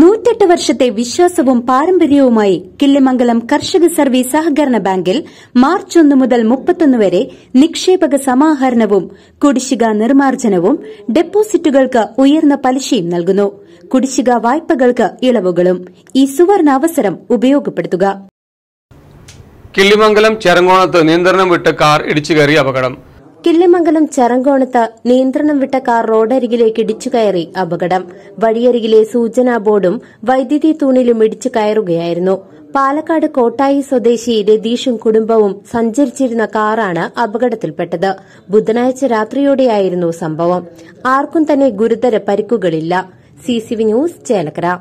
നൂറ്റെട്ട് വർഷത്തെ വിശ്വാസവും പാരമ്പര്യവുമായി കിള്ളിമംഗലം കർഷക സർവീസ് സഹകരണ ബാങ്കിൽ മാർച്ച് ഒന്ന് മുതൽ മുപ്പത്തൊന്ന് വരെ നിക്ഷേപക സമാഹരണവും കുടിശ്ശിക നിർമ്മാർജ്ജനവും ഡെപ്പോസിറ്റുകൾക്ക് ഉയർന്ന പലിശയും നൽകുന്നു കുടിശ്ശിക വായ്പകൾക്ക് ഇളവുകളും ഈ സുവർണ അവസരം ഉപയോഗപ്പെടുത്തുക കിള്ളിമംഗലം ചെറങ്ങോണത്ത് നിയന്ത്രണം വിട്ട് കാർ ഇടിച്ചു കയറിയ അപകടം കിള്ളിമംഗലം ചരങ്കോണത്ത് നിയന്ത്രണം വിട്ട കാർ റോഡരികിലേക്ക് ഇടിച്ചു കയറി അപകടം വഴിയരികിലെ സൂചനാ ബോർഡും വൈദ്യുതി തൂണിലും ഇടിച്ചു കയറുകയായിരുന്നു പാലക്കാട് കോട്ടായി സ്വദേശി രതീഷും കുടുംബവും സഞ്ചരിച്ചിരുന്ന കാറാണ് അപകടത്തിൽപ്പെട്ടത് ബുധനാഴ്ച രാത്രിയോടെയായിരുന്നു സംഭവം ആർക്കും തന്നെ ഗുരുതര പരിക്കുകളില്ല സി ന്യൂസ് ചേലക്കര